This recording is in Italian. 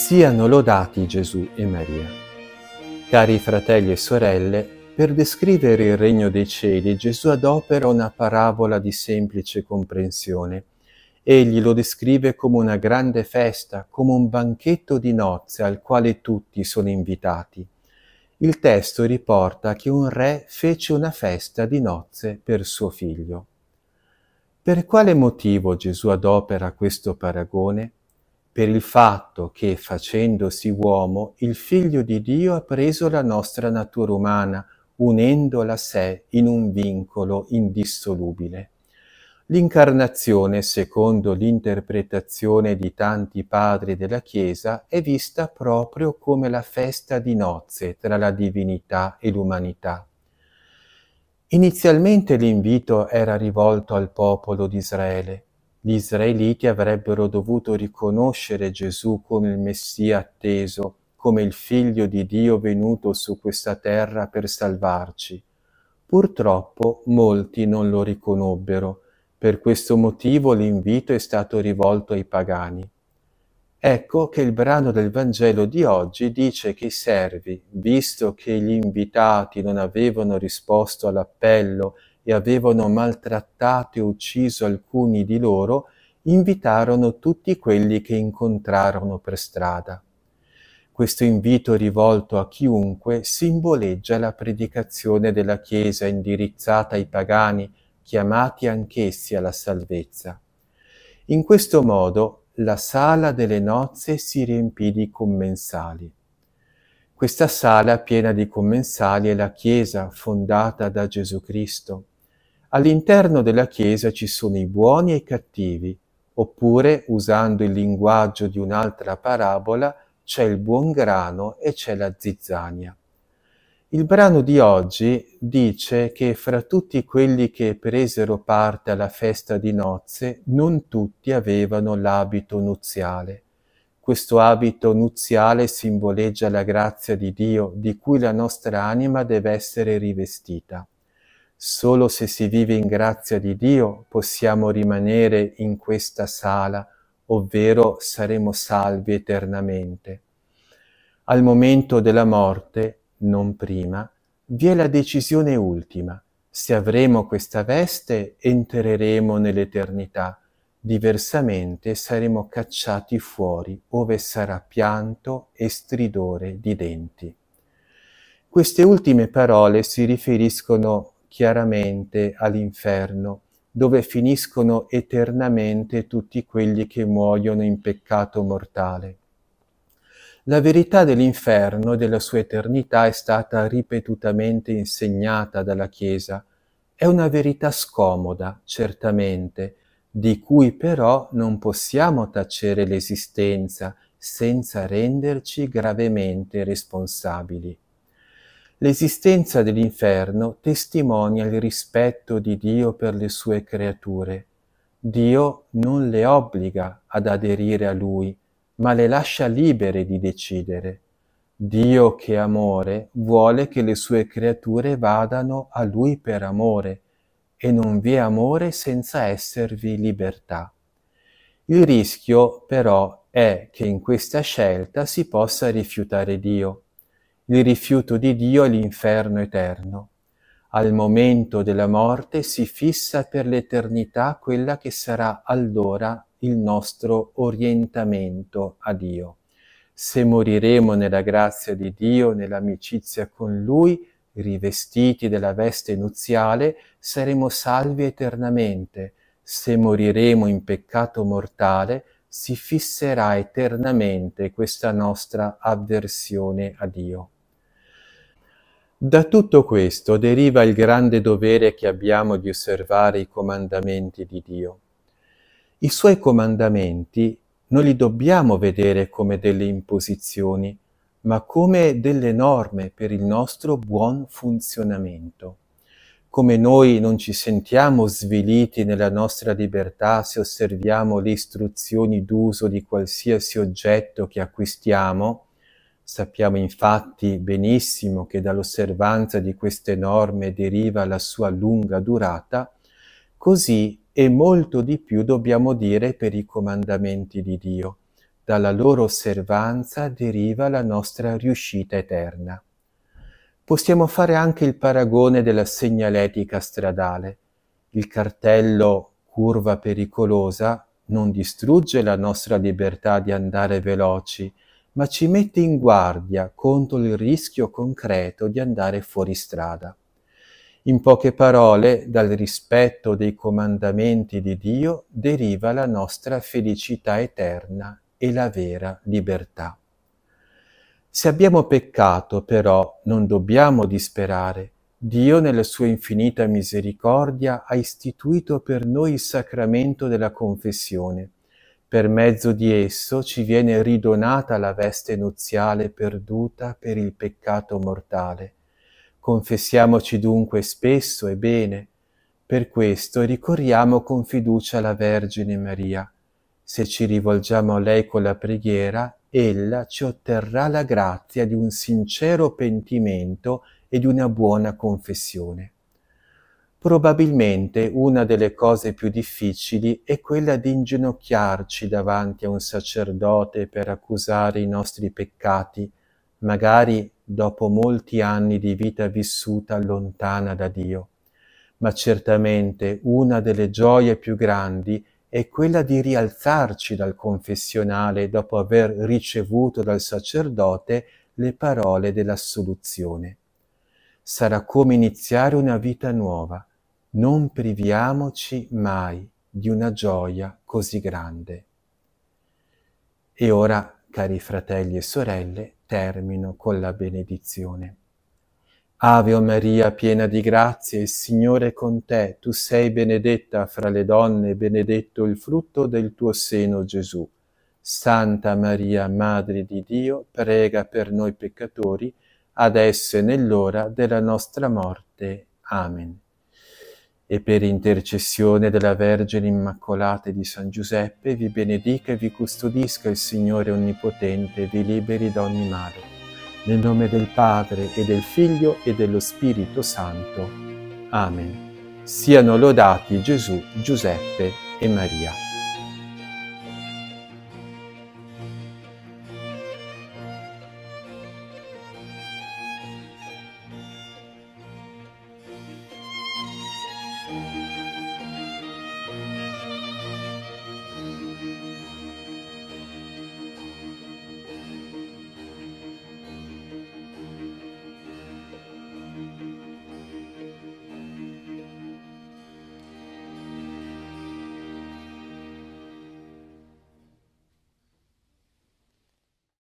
Siano lodati Gesù e Maria. Cari fratelli e sorelle, per descrivere il regno dei cieli Gesù adopera una parabola di semplice comprensione. Egli lo descrive come una grande festa, come un banchetto di nozze al quale tutti sono invitati. Il testo riporta che un re fece una festa di nozze per suo figlio. Per quale motivo Gesù adopera questo paragone? per il fatto che, facendosi uomo, il Figlio di Dio ha preso la nostra natura umana, unendola a sé in un vincolo indissolubile. L'incarnazione, secondo l'interpretazione di tanti padri della Chiesa, è vista proprio come la festa di nozze tra la divinità e l'umanità. Inizialmente l'invito era rivolto al popolo di Israele, gli israeliti avrebbero dovuto riconoscere Gesù come il Messia atteso, come il figlio di Dio venuto su questa terra per salvarci. Purtroppo molti non lo riconobbero, per questo motivo l'invito è stato rivolto ai pagani. Ecco che il brano del Vangelo di oggi dice che i servi, visto che gli invitati non avevano risposto all'appello e avevano maltrattato e ucciso alcuni di loro, invitarono tutti quelli che incontrarono per strada. Questo invito rivolto a chiunque simboleggia la predicazione della Chiesa indirizzata ai pagani, chiamati anch'essi alla salvezza. In questo modo la sala delle nozze si riempì di commensali. Questa sala piena di commensali è la Chiesa fondata da Gesù Cristo. All'interno della Chiesa ci sono i buoni e i cattivi, oppure, usando il linguaggio di un'altra parabola, c'è il buon grano e c'è la zizzania. Il brano di oggi dice che fra tutti quelli che presero parte alla festa di nozze, non tutti avevano l'abito nuziale. Questo abito nuziale simboleggia la grazia di Dio di cui la nostra anima deve essere rivestita. Solo se si vive in grazia di Dio possiamo rimanere in questa sala, ovvero saremo salvi eternamente. Al momento della morte, non prima, vi è la decisione ultima. Se avremo questa veste, entreremo nell'eternità, diversamente saremo cacciati fuori, ove sarà pianto e stridore di denti. Queste ultime parole si riferiscono chiaramente all'inferno, dove finiscono eternamente tutti quelli che muoiono in peccato mortale. La verità dell'inferno e della sua eternità è stata ripetutamente insegnata dalla Chiesa. È una verità scomoda, certamente, di cui però non possiamo tacere l'esistenza senza renderci gravemente responsabili. L'esistenza dell'inferno testimonia il rispetto di Dio per le sue creature. Dio non le obbliga ad aderire a Lui, ma le lascia libere di decidere. Dio che amore vuole che le sue creature vadano a Lui per amore, e non vi è amore senza esservi libertà. Il rischio però è che in questa scelta si possa rifiutare Dio il rifiuto di Dio l'inferno eterno. Al momento della morte si fissa per l'eternità quella che sarà allora il nostro orientamento a Dio. Se moriremo nella grazia di Dio, nell'amicizia con Lui, rivestiti della veste nuziale, saremo salvi eternamente. Se moriremo in peccato mortale, si fisserà eternamente questa nostra avversione a Dio. Da tutto questo deriva il grande dovere che abbiamo di osservare i comandamenti di Dio. I suoi comandamenti non li dobbiamo vedere come delle imposizioni, ma come delle norme per il nostro buon funzionamento. Come noi non ci sentiamo sviliti nella nostra libertà se osserviamo le istruzioni d'uso di qualsiasi oggetto che acquistiamo, Sappiamo infatti benissimo che dall'osservanza di queste norme deriva la sua lunga durata, così e molto di più dobbiamo dire per i comandamenti di Dio. Dalla loro osservanza deriva la nostra riuscita eterna. Possiamo fare anche il paragone della segnaletica stradale. Il cartello curva pericolosa non distrugge la nostra libertà di andare veloci, ma ci mette in guardia contro il rischio concreto di andare fuori strada. In poche parole, dal rispetto dei comandamenti di Dio deriva la nostra felicità eterna e la vera libertà. Se abbiamo peccato, però, non dobbiamo disperare. Dio, nella sua infinita misericordia, ha istituito per noi il sacramento della confessione per mezzo di esso ci viene ridonata la veste nuziale perduta per il peccato mortale. Confessiamoci dunque spesso e bene. Per questo ricorriamo con fiducia alla Vergine Maria. Se ci rivolgiamo a lei con la preghiera, ella ci otterrà la grazia di un sincero pentimento e di una buona confessione. Probabilmente una delle cose più difficili è quella di inginocchiarci davanti a un sacerdote per accusare i nostri peccati, magari dopo molti anni di vita vissuta lontana da Dio. Ma certamente una delle gioie più grandi è quella di rialzarci dal confessionale dopo aver ricevuto dal sacerdote le parole dell'assoluzione. Sarà come iniziare una vita nuova non priviamoci mai di una gioia così grande. E ora, cari fratelli e sorelle, termino con la benedizione. Ave Maria, piena di grazia, il Signore è con te, tu sei benedetta fra le donne, benedetto il frutto del tuo seno Gesù. Santa Maria, Madre di Dio, prega per noi peccatori, adesso e nell'ora della nostra morte. Amen e per intercessione della Vergine Immacolata di San Giuseppe vi benedica e vi custodisca il Signore Onnipotente e vi liberi da ogni male. Nel nome del Padre e del Figlio e dello Spirito Santo. Amen. Siano lodati Gesù, Giuseppe e Maria.